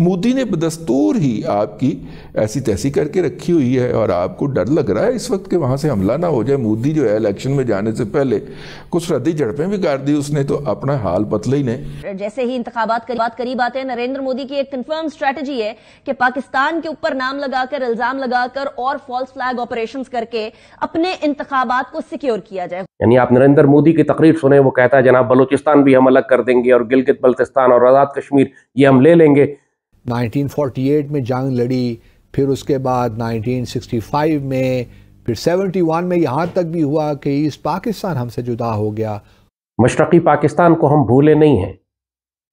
मोदी ने बदस्तूर ही आपकी ऐसी तैसी करके रखी हुई है और आपको डर लग रहा है इस वक्त के वहाँ से हमला ना हो जाए मोदी जो है इलेक्शन में जाने से पहले कुछ रद्दी झड़पें भी कर दी उसने तो अपना हाल पतला ही नहीं जैसे ही इंतबात बात करीब आते हैं नरेंद्र मोदी की एक कंफर्म स्ट्रेटजी है कि पाकिस्तान के ऊपर नाम लगाकर इल्जाम लगाकर और फॉल्स फ्लैग ऑपरेशन करके अपने इंतबात को सिक्योर किया जाए यानी आप नरेंद्र मोदी की तकरीर सुने वो कहता है जनाब बलोचिस्तान भी हम अलग कर देंगे और गिलगित बल्तिस्तान और आज़ाद कश्मीर ये हम ले लेंगे 1948 में जंग लड़ी फिर उसके बाद 1965 में फिर 71 में यहाँ तक भी हुआ कि ईस्ट पाकिस्तान हमसे जुदा हो गया मशरक़ी पाकिस्तान को हम भूले नहीं हैं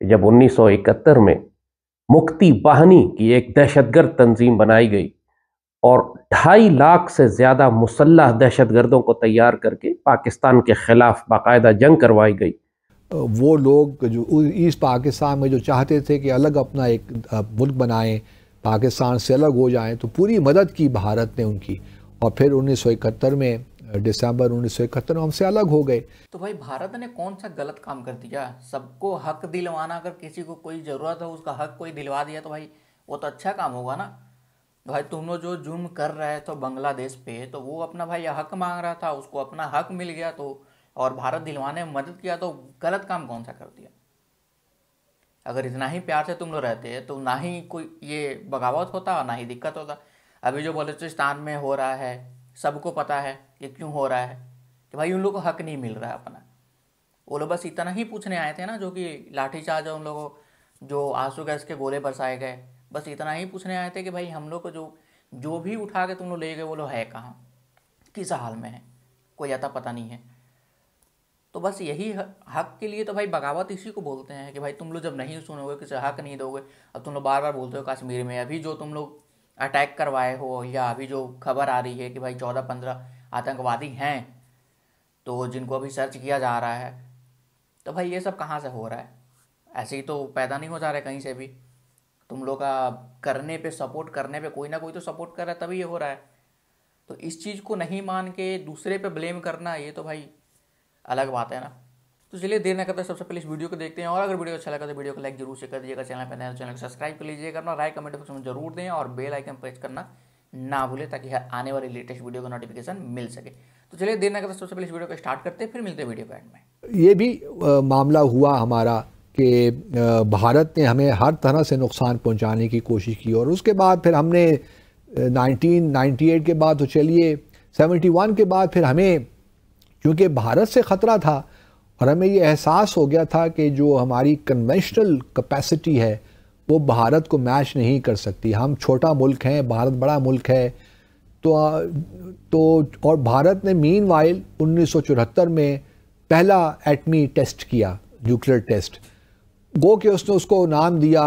जब 1971 में मुक्ति बाहनी की एक दहशतगर्द तंजीम बनाई गई और ढाई लाख से ज़्यादा मुसल्ह दहशतगर्दों को तैयार करके पाकिस्तान के ख़िलाफ़ बाकायदा जंग करवाई गई वो लोग जो ईस्ट पाकिस्तान में जो चाहते थे कि अलग अपना एक मुल्क बनाएं पाकिस्तान से अलग हो जाएं तो पूरी मदद की भारत ने उनकी और फिर उन्नीस में दिसंबर इकहत्तर में हमसे अलग हो गए तो भाई भारत ने कौन सा गलत काम कर दिया सबको हक दिलवाना अगर किसी को कोई ज़रूरत हो उसका हक कोई दिलवा दिया तो भाई वो तो अच्छा काम होगा ना भाई तुम लोग जो जुर्म कर रहे थे तो बांग्लादेश पे तो वो अपना भाई हक मांग रहा था उसको अपना हक मिल गया तो और भारत दिलवाने में मदद किया तो गलत काम कौन सा कर दिया अगर इतना ही प्यार से तुम लोग रहते तो ना ही कोई ये बगावत होता और ना ही दिक्कत होता अभी जो बलूचिस्तान में हो रहा है सबको पता है कि क्यों हो रहा है कि भाई उन लोग को हक नहीं मिल रहा है अपना वो लोग बस इतना ही पूछने आए थे ना जो कि लाठीचार्ज उन लोगों जो आंसू गैस के गोले बरसाए गए बस इतना ही पूछने आए थे कि भाई हम लोग को जो जो भी उठा के तुम लोग ले गए वो लोग है कहाँ किस हाल में है कोई आता पता नहीं है तो बस यही हक के लिए तो भाई बगावत इसी को बोलते हैं कि भाई तुम लोग जब नहीं सुनोगे किसी हक नहीं दोगे अब तुम लोग बार बार बोलते हो कश्मीर में अभी जो तुम लोग अटैक करवाए हो या अभी जो खबर आ रही है कि भाई चौदह पंद्रह आतंकवादी हैं तो जिनको अभी सर्च किया जा रहा है तो भाई ये सब कहाँ से हो रहा है ऐसे ही तो पैदा नहीं हो जा रहा कहीं से भी तुम लोग का करने पे सपोर्ट करने पे कोई ना कोई तो सपोर्ट कर रहा है तभी ये हो रहा है तो इस चीज़ को नहीं मान के दूसरे पे ब्लेम करना ये तो भाई अलग बात है ना तो चलिए देर न करते सबसे पहले इस वीडियो को देखते हैं और अगर वीडियो अच्छा लगा तो वीडियो को लाइक जरूर से कर दीजिएगा चैनल पर नया तो चैनल को सब्सक्राइब कर लीजिएगा अपना राय कमेंट बॉक्स में जरूर दें और बेल आइकन प्रेस करना ना भूलें ताकि हर आने वाली लेटेस्ट वीडियो का नोटिफिकेशन मिल सके तो चलिए देर न करते सबसे पहले इस वीडियो को स्टार्ट करते हैं फिर मिलते हैं वीडियो के एंड में ये भी मामला हुआ हमारा कि भारत ने हमें हर तरह से नुकसान पहुँचाने की कोशिश की और उसके बाद फिर हमने नाइनटीन के बाद तो चलिए सेवेंटी के बाद फिर हमें क्योंकि भारत से ख़तरा था और हमें ये एहसास हो गया था कि जो हमारी कन्वेंशनल कैपेसिटी है वो भारत को मैच नहीं कर सकती हम छोटा मुल्क हैं भारत बड़ा मुल्क है तो तो और भारत ने मीन वाइल उन्नीस में पहला एटमी टेस्ट किया न्यूक्लियर टेस्ट गो के उसने उसको नाम दिया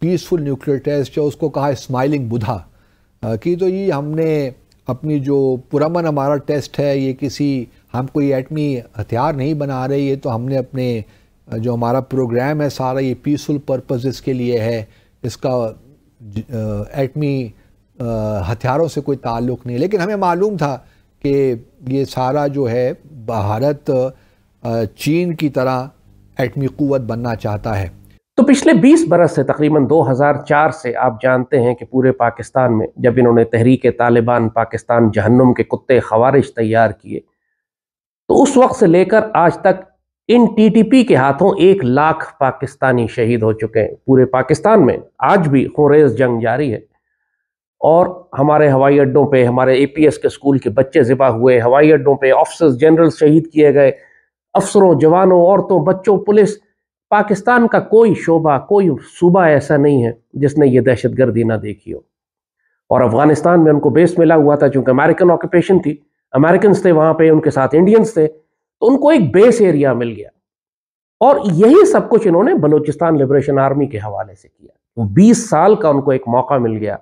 पीसफुल न्यूक्लियर टेस्ट या उसको कहा स्माइलिंग बुधा कि तो ये हमने अपनी जो पुरमन हमारा टेस्ट है ये किसी हम कोई एटमी हथियार नहीं बना रहे ये तो हमने अपने जो हमारा प्रोग्राम है सारा ये पीसफुल पर्पज़ के लिए है इसका एटमी हथियारों से कोई ताल्लुक़ नहीं लेकिन हमें मालूम था कि ये सारा जो है भारत चीन की तरह एटमी क़वत बनना चाहता है तो पिछले 20 बरस से तकरीबन 2004 से आप जानते हैं कि पूरे पाकिस्तान में जब इन्होंने तहरीक तालिबान पाकिस्तान जहन्नुम के कुत्ते खवारिश तैयार किए तो उस वक्त से लेकर आज तक इन टीटीपी के हाथों एक लाख पाकिस्तानी शहीद हो चुके हैं पूरे पाकिस्तान में आज भी खुरेज जंग जारी है और हमारे हवाई अड्डों पे हमारे एपीएस के स्कूल के बच्चे ज़िबा हुए हवाई अड्डों पे ऑफिसर्स जनरल शहीद किए गए अफसरों जवानों औरतों बच्चों पुलिस पाकिस्तान का कोई शोबा कोई सूबा ऐसा नहीं है जिसने ये दहशत गर्दी ना देखी हो और अफगानिस्तान में उनको बेस मिला हुआ था चूंकि अमेरिकन ऑक्यूपेशन थी अमेरिकन थे वहां पे उनके साथ इंडियंस थे तो उनको एक बेस एरिया मिल गया और यही सब कुछ इन्होंने बलूचिस्तान लिबरेशन आर्मी के हवाले से किया तो बीस साल का उनको एक मौका मिल गया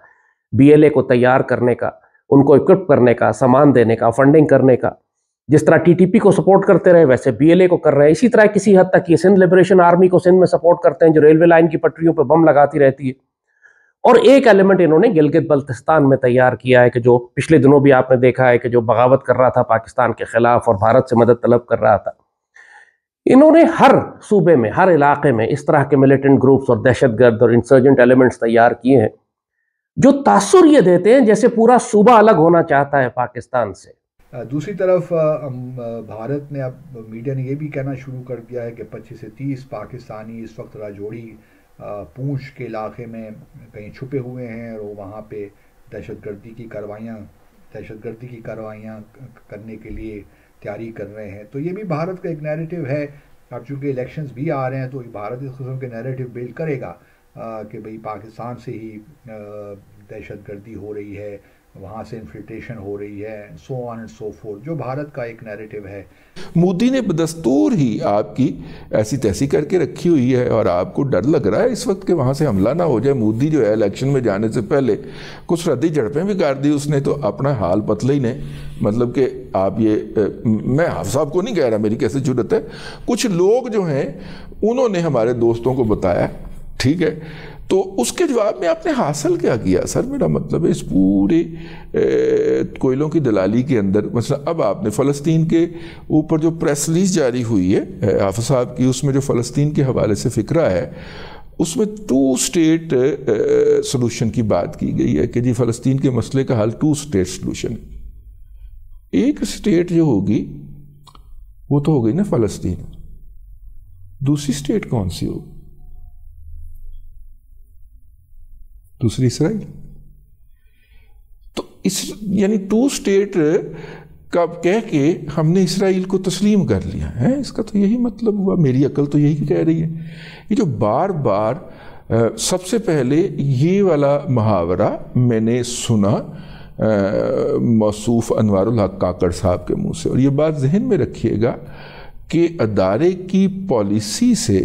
बीएलए को तैयार करने का उनको इक्विप करने का सामान देने का फंडिंग करने का जिस तरह टीटीपी को सपोर्ट करते रहे वैसे बीएलए को कर रहे हैं इसी तरह किसी हद तक ये सिंध लिबरेशन आर्मी को सिंध में सपोर्ट करते हैं जो रेलवे लाइन की पटरियों पर बम लगाती रहती है और एक एलिमेंट इन्होंने गिलगित बल्तिस्तान में तैयार किया है कि जो पिछले दिनों भी आपने देखा है कि जो बगावत कर रहा था पाकिस्तान के खिलाफ और भारत से मदद तलब कर रहा था इन्होंने हर सूबे में हर इलाके में इस तरह के मिलिटेंट ग्रुप्स और दहशतगर्द और इंसर्जेंट एलिमेंट्स तैयार किए हैं जो तासुर ये देते हैं जैसे पूरा सूबा अलग होना चाहता है पाकिस्तान से दूसरी तरफ भारत ने अब मीडिया ने यह भी कहना शुरू कर दिया है कि 25 से 30 पाकिस्तानी इस वक्त राजौड़ी पूंछ के इलाके में कहीं छुपे हुए हैं और वहाँ पे दहशतगर्दी की कार्रवाइयाँ दहशतगर्दी की कार्रवाइयाँ करने के लिए तैयारी कर रहे हैं तो ये भी भारत का एक नैरेटिव है अब चूँकि इलेक्शंस भी आ रहे हैं तो भारत इस किस्म के नैरेटिव बिल्ड करेगा कि भाई पाकिस्तान से ही दहशतगर्दी हो रही है वहाँ से इन्फिल्ट्रेशन हो रही है so on and so forth जो भारत का एक नैरेटिव है मोदी ने बदस्तूर ही आपकी ऐसी तैसी करके रखी हुई है और आपको डर लग रहा है इस वक्त के वहाँ से हमला ना हो जाए मोदी जो है इलेक्शन में जाने से पहले कुछ रद्दी झड़पें भी गाड़ दी उसने तो अपना हाल पतला ही ने मतलब कि आप ये मैं हाफ साहब को नहीं कह रहा मेरी कैसे जरूरत है कुछ लोग जो हैं उन्होंने हमारे दोस्तों को बताया ठीक है तो उसके जवाब में आपने हासिल क्या किया सर मेरा मतलब है इस पूरे कोयलों की दलाली के अंदर मतलब अब आपने फ़लस्तीन के ऊपर जो प्रेस रिलीज जारी हुई है हाफ साहब की उसमें जो फ़लस्तीन के हवाले से फ़िक्रा है उसमें टू स्टेट सोलूशन की बात की गई है कि जी फ़लस्तीन के मसले का हल टू स्टेट सोलूशन एक स्टेट जो होगी वो तो हो गई ना फ़लस्तीन दूसरी स्टेट कौन सी होगी दूसरी इसराइल तो इस यानी टू स्टेट का कह के हमने इसराइल को तस्लीम कर लिया है इसका तो यही मतलब हुआ मेरी अकल तो यही कह रही है ये जो बार बार सबसे पहले ये वाला मुहावरा मैंने सुना मौसूफ अनवर काकड़ साहब के मुंह से और ये बात जहन में रखिएगा कि अदारे की पॉलिसी से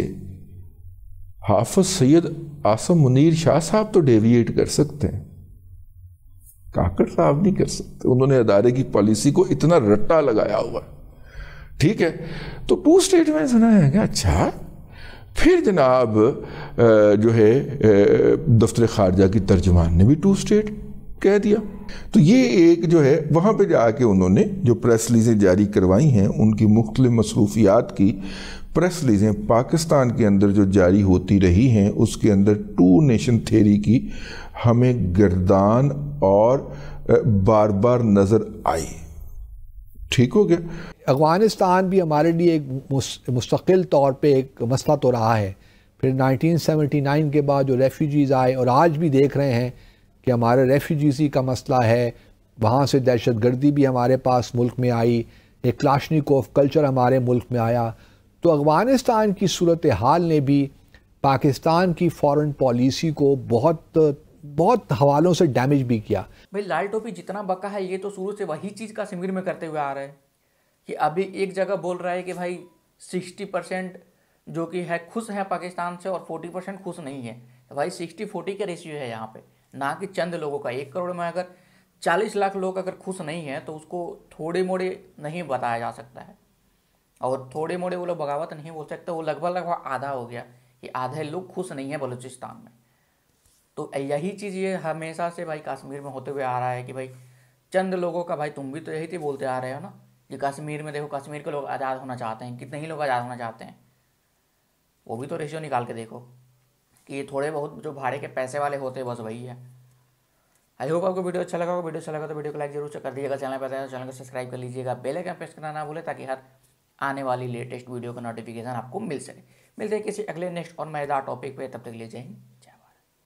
हाफज सैयद आसम मुनीर शाह साहब तो डेविएट कर सकते हैं काकड़ साहब नहीं कर सकते उन्होंने अदारे की पॉलिसी को इतना रट्टा लगाया हुआ ठीक है तो टू स्टेट में सुना है क्या अच्छा फिर जनाब जो है दफ्तर खारजा की तर्जमान ने भी टू स्टेट कह दिया तो ये एक जो है वहाँ पे जाके उन्होंने जो प्रेस रिलीजें जारी करवाई हैं उनकी मुख्तलि मसरूफियात की प्रेस लीजें पाकिस्तान के अंदर जो जारी होती रही हैं उसके अंदर टू नेशन थेरी की हमें गर्दान और बार बार नज़र आई ठीक हो गया अफ़गानिस्तान भी हमारे लिए एक मुस्तकिल तौर पे एक मसला तो रहा है फिर 1979 के बाद जो रेफ्यूजीज़ आए और आज भी देख रहे हैं कि हमारे रेफ्यूजीज़ी का मसला है वहाँ से दहशत भी हमारे पास मुल्क में आई एक क्लाशनिक कल्चर हमारे मुल्क में आया तो अफ़गानिस्तान की सूरत हाल ने भी पाकिस्तान की फॉरेन पॉलिसी को बहुत बहुत हवालों से डैमेज भी किया भाई लाल टोपी जितना बका है ये तो शुरू से वही चीज़ का सिमिर में करते हुए आ रहे हैं कि अभी एक जगह बोल रहा है कि भाई सिक्सटी परसेंट जो कि है खुश है पाकिस्तान से और फोर्टी परसेंट खुश नहीं है तो भाई सिक्सटी फोर्टी का रेशियो है यहाँ पे ना कि चंद लोगों का एक करोड़ में अगर चालीस लाख लोग अगर खुश नहीं है तो उसको थोड़े मोड़े नहीं बताया जा सकता है और थोड़े मोड़े वो लोग बगावत नहीं बोल सकते वो लगभग लगभग आधा हो गया कि आधे लोग खुश नहीं है बलूचिस्तान में तो यही चीज़ ये हमेशा से भाई कश्मीर में होते हुए आ रहा है कि भाई चंद लोगों का भाई तुम भी तो यही थी बोलते आ रहे हो ना कि कश्मीर में देखो कश्मीर के लोग आज़ाद होना चाहते हैं कितने ही लोग आज़ाद होना चाहते हैं वो भी तो रेशियो निकाल के देखो कि ये थोड़े बहुत जो भाड़े के पैसे वाले होते हैं बस वही है आई होप आपको वीडियो अच्छा लगा होगा वीडियो अच्छा लगा तो वीडियो को लाइक जरूर कर दीजिएगा चैनल पर तो चैनल को सब्सक्राइब कर लीजिएगा बेल आइकन प्रेस करना ना भूले ताकि हर आने वाली लेटेस्ट वीडियो का नोटिफिकेशन आपको मिल सके मिलते हैं किसी अगले नेक्स्ट और मज़ेदार टॉपिक पे तब तक ले जाएंगे